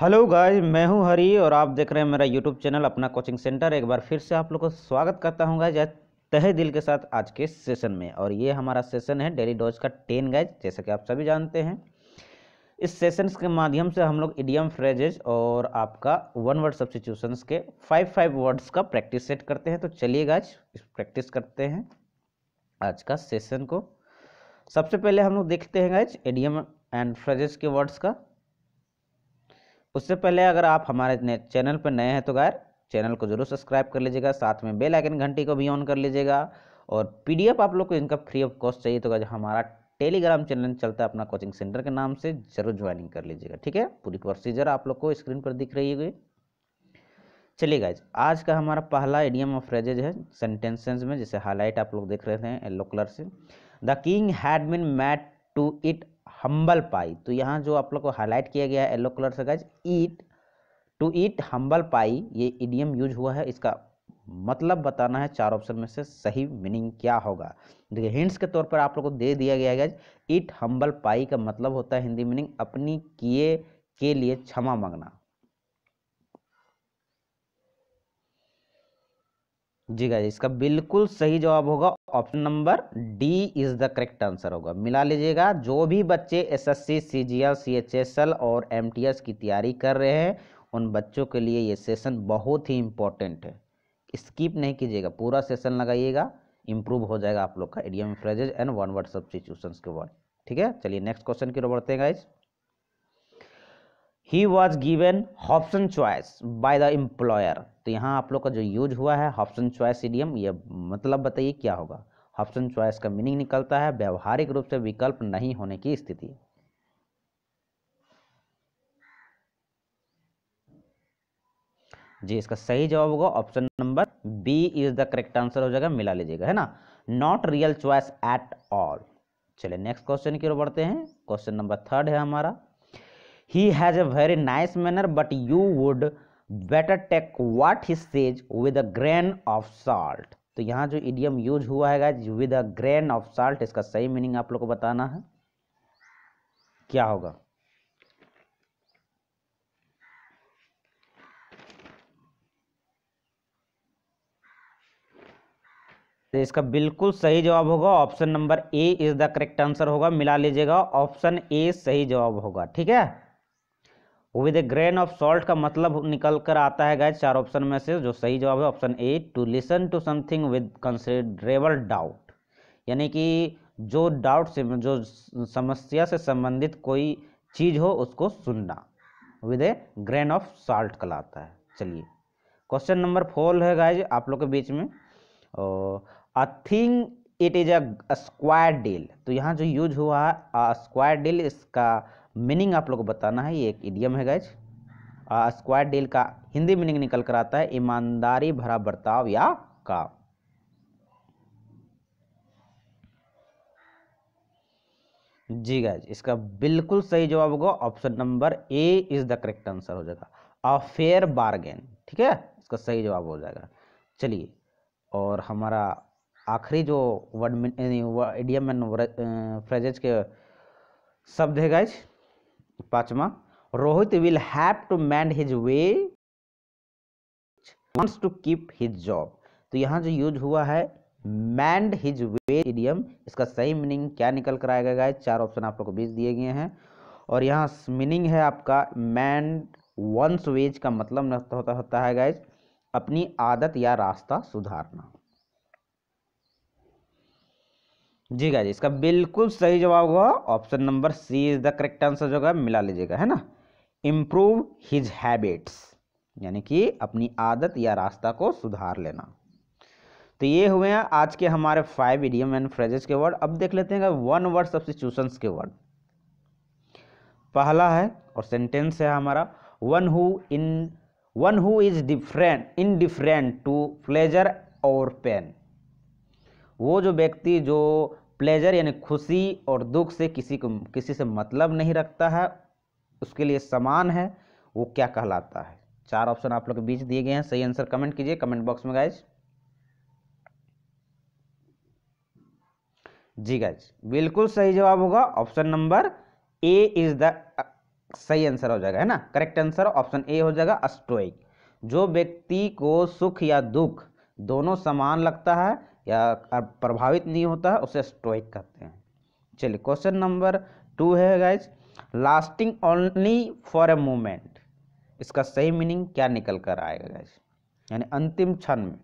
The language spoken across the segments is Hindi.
हेलो गाइस मैं हूं हरी और आप देख रहे हैं मेरा यूट्यूब चैनल अपना कोचिंग सेंटर एक बार फिर से आप लोग को स्वागत करता हूं गाइस तहे दिल के साथ आज के सेशन में और ये हमारा सेशन है डेली डोज का टेन गाइज जैसा कि आप सभी जानते हैं इस सेशंस के माध्यम से हम लोग इडियम फ्रेजेज और आपका वन वर्ड सब्सिट्यूशन के फाइव फाइव वर्ड्स का प्रैक्टिस सेट करते हैं तो चलिए गाइज प्रैक्टिस करते हैं आज का सेशन को सबसे पहले हम लोग देखते हैं गाइज इडियम एंड फ्रेजेज के वर्ड्स का उससे पहले अगर आप हमारे चैनल पर नए हैं तो गैर चैनल को जरूर सब्सक्राइब कर लीजिएगा साथ में बेल आइकन घंटी को भी ऑन कर लीजिएगा और पीडीएफ आप लोग को इनका फ्री ऑफ कॉस्ट चाहिए तो हमारा टेलीग्राम चैनल चलता है अपना कोचिंग सेंटर के नाम से जरूर ज्वाइनिंग कर लीजिएगा ठीक है पूरी प्रोसीजर आप लोग को स्क्रीन पर दिख रही है चलिए गाइज आज का हमारा पहला एडियम ऑफ फ्रेजेज है सेंटेंसेज में जैसे हाईलाइट आप लोग देख रहे थे येलो कलर से the king had been made to eat humble pie तो यहाँ जो आप लोग को हाईलाइट किया गया है येलो कलर से गज ईट टू ईट हम्बल पाई ये इडियम यूज हुआ है इसका मतलब बताना है चार ऑप्शन में से सही मीनिंग क्या होगा देखिए हिंट्स के तौर पर आप लोग को दे दिया गया है ईट हम्बल पाई का मतलब होता है हिंदी मीनिंग अपनी किए के लिए क्षमा मांगना जी गाइज इसका बिल्कुल सही जवाब होगा option number D is the correct answer होगा मिला लीजिएगा जो भी बच्चे एसएससी, सीजीएल, सीएचएसएल और एमटीएस की तैयारी कर रहे हैं उन बच्चों के लिए ये सेशन बहुत ही इंपॉर्टेंट है स्किप नहीं कीजिएगा पूरा सेशन लगाइएगा इंप्रूव हो जाएगा आप लोग का idiom phrases and one word substitution के वर्ड ठीक है चलिए नेक्स्ट क्वेश्चन की ओर बढ़ते हैं guys he was given option choice by the employer तो यहाँ आप लोग का जो यूज हुआ है ऑप्शन चॉइस इडियम ये मतलब बताइए क्या होगा ऑप्शन चॉइस का मीनिंग निकलता है व्यवहारिक रूप से विकल्प नहीं होने की स्थिति जी इसका सही जवाब होगा option number B is the correct answer हो जाएगा मिला लीजिएगा है ना not real choice at all चलिए नेक्स्ट क्वेश्चन की ओर बढ़ते हैं क्वेश्चन नंबर थर्ड है हमारा he has a very nice manner but you would better take what he says with a grain of salt तो यहाँ जो इडियम यूज हुआ है with a grain of salt इसका सही मीनिंग आप लोग को बताना है क्या होगा तो इसका बिल्कुल सही जवाब होगा option number A is the correct answer होगा मिला लीजिएगा ऑप्शन ए सही जवाब होगा ठीक है with a grain of salt का मतलब निकल कर आता है गाइज चार ऑप्शन में से जो सही जवाब है option A to listen to something with considerable doubt यानी कि जो डाउट से जो समस्या से संबंधित कोई चीज़ हो उसको सुनना with a grain of salt कहलाता है चलिए क्वेश्चन नंबर फोर है गाइज आप लोग के बीच में a thing it is a square deal तो यहाँ जो यूज हुआ है स्क्वायर डील इसका मीनिंग आप लोग को बताना है ये एक इडियम है गैज स्क्वायर डील का हिंदी मीनिंग निकल कर आता है ईमानदारी भरा बर्ताव या काम जी गैज इसका बिल्कुल सही जवाब होगा option number A is the correct answer हो जाएगा अ फेयर बार्गेन ठीक है इसका सही जवाब हो जाएगा चलिए और हमारा आखिरी जो वर्ड इडियम एंड फ्रेजेज के शब्द है गैज पांचवा Rohit will have to mend his way wants to keep his job तो यहाँ जो यूज हुआ है मैंड हिज वे इडियम इसका सही मीनिंग क्या निकल कर आएगा गाइस चार ऑप्शन आप लोग को बीच दिए गए हैं और यहाँ मीनिंग है आपका मैंड वंस वेज का मतलब होता होता है गाइज अपनी आदत या रास्ता सुधारना जी गाइज इसका बिल्कुल सही जवाब हुआ option number C is the correct answer जो है मिला लीजिएगा है ना इम्प्रूव हिज हैबिट्स यानी कि अपनी आदत या रास्ता को सुधार लेना तो ये हुए हैं आज के हमारे फाइव इडियम एंड फ्रेजेस के वर्ड अब देख लेते हैं वन वर्ड सब्सिट्यूशंस के वर्ड पहला है और सेंटेंस है हमारा one who in one who is different in different to pleasure और पेन वो जो व्यक्ति जो प्लेजर यानी खुशी और दुख से किसी को किसी से मतलब नहीं रखता है उसके लिए समान है वो क्या कहलाता है चार ऑप्शन आप लोग के बीच दिए गए हैं सही आंसर कमेंट कीजिए कमेंट बॉक्स में गाइज जी गाइज बिल्कुल सही जवाब होगा option number A is the सही आंसर हो जाएगा है ना करेक्ट आंसर ऑप्शन ए हो जाएगा अस्टोइक जो व्यक्ति को सुख या दुख दोनों समान लगता है या प्रभावित नहीं होता है उसे स्टोइक कहते हैं चलिए क्वेश्चन नंबर टू है guys lasting only for a moment इसका सही मीनिंग क्या निकल कर आएगा गाइज यानी अंतिम क्षण में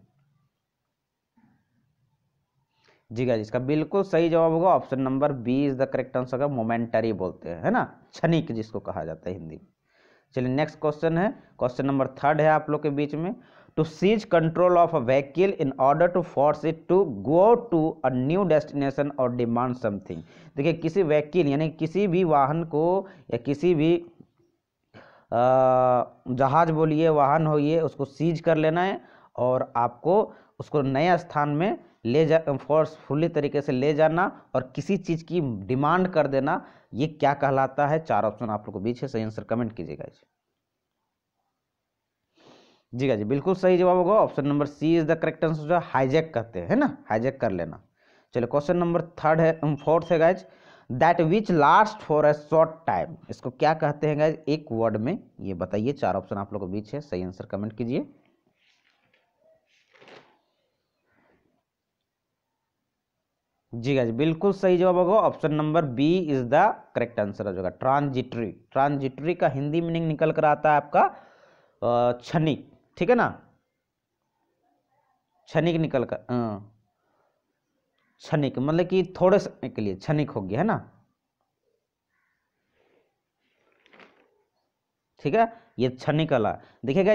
जी गाइज इसका बिल्कुल सही जवाब होगा option number B is the correct answer का मोमेंटरी बोलते हैं है ना क्षणिक जिसको कहा जाता है हिंदी में चलिए नेक्स्ट क्वेश्चन है क्वेश्चन नंबर थर्ड है आप लोग के बीच में to seize control of a vehicle in order to force it to go to a new destination और डिमांड समथिंग देखिए किसी वहीकिल यानी किसी भी वाहन को या किसी भी जहाज़ बोलिए वाहन होइए उसको सीज कर लेना है और आपको उसको नए स्थान में ले जा फोर्सफुली तरीके से ले जाना और किसी चीज़ की डिमांड कर देना ये क्या कहलाता है चार ऑप्शन आप लोग के बीच है सही आंसर कमेंट कीजिएगा जी जी हाँ जी बिल्कुल सही जवाब होगा option number C is the correct answer जो हाईजैक कहते हैं ना हाईजैक कर लेना चलो क्वेश्चन नंबर थर्ड है फोर्थ है guys that which last for a short time इसको क्या कहते हैं गाइज एक वर्ड में ये बताइए चार ऑप्शन आप लोगों के बीच है सही आंसर कमेंट कीजिए जी गाइज हाँ बिल्कुल सही जवाब होगा option number B is the correct answer हो जाएगा ट्रांजिटरी ट्रांजिटरी का हिंदी मीनिंग निकल कर आता है आपका क्षणिक ठीक है ना क्षणिक निकल कर हाँ। क्षणिक मतलब कि थोड़े समय के लिए क्षणिक हो गया है ना ठीक है ये क्षणिक अला देखिएगा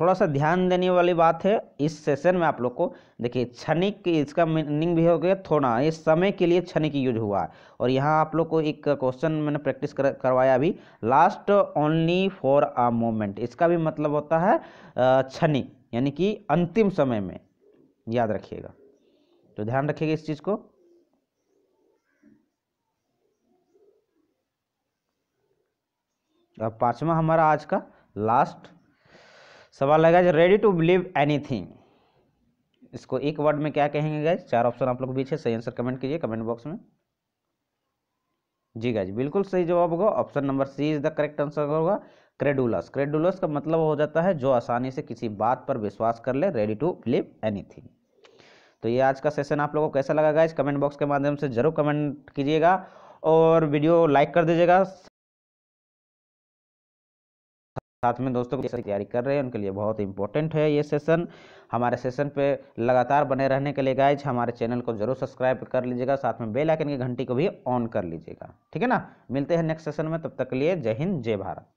थोड़ा सा ध्यान देने वाली बात है इस सेशन में आप लोग को देखिए क्षणिक इसका मीनिंग भी हो गया थोड़ा ये समय के लिए क्षणिक यूज हुआ है और यहाँ आप लोग को एक क्वेश्चन मैंने प्रैक्टिस कर, करवाया अभी last only for a moment इसका भी मतलब होता है क्षणिक यानी कि अंतिम समय में याद रखिएगा तो ध्यान रखिएगा इस चीज़ को अब पांचवा हमारा आज का लास्ट सवाल लगा जो रेडी टू बिलीव एनीथिंग इसको एक वर्ड में क्या कहेंगे गाइज चार ऑप्शन आप लोग पीछे सही आंसर कमेंट कीजिए कमेंट बॉक्स में जी गाइज बिल्कुल सही जवाब होगा option number C is the correct answer होगा क्रेडुलस क्रेडुलस का मतलब हो जाता है जो आसानी से किसी बात पर विश्वास कर ले रेडी टू बिलीव एनीथिंग तो ये आज का सेशन आप लोगों को कैसा लगा गाइज कमेंट बॉक्स के माध्यम से जरूर कमेंट कीजिएगा और वीडियो लाइक कर दीजिएगा साथ में दोस्तों की तैयारी कर रहे हैं उनके लिए बहुत इंपॉर्टेंट है ये सेशन हमारे सेशन पे लगातार बने रहने के लिए गाइज हमारे चैनल को जरूर सब्सक्राइब कर लीजिएगा साथ में बेल आइकन की घंटी को भी ऑन कर लीजिएगा ठीक है ना मिलते हैं नेक्स्ट सेशन में तब तक के लिए जय हिंद जय भारत